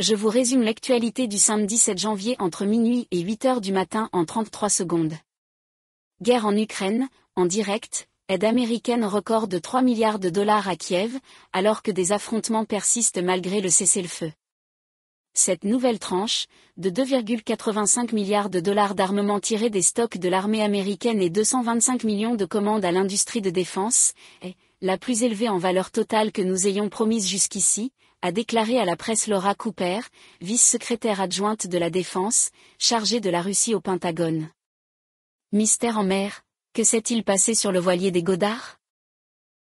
Je vous résume l'actualité du samedi 7 janvier entre minuit et 8 heures du matin en 33 secondes. Guerre en Ukraine, en direct, aide américaine record de 3 milliards de dollars à Kiev, alors que des affrontements persistent malgré le cessez-le-feu. Cette nouvelle tranche, de 2,85 milliards de dollars d'armement tirés des stocks de l'armée américaine et 225 millions de commandes à l'industrie de défense, est, la plus élevée en valeur totale que nous ayons promise jusqu'ici, a déclaré à la presse Laura Cooper, vice-secrétaire adjointe de la Défense, chargée de la Russie au Pentagone. Mystère en mer, que s'est-il passé sur le voilier des Godards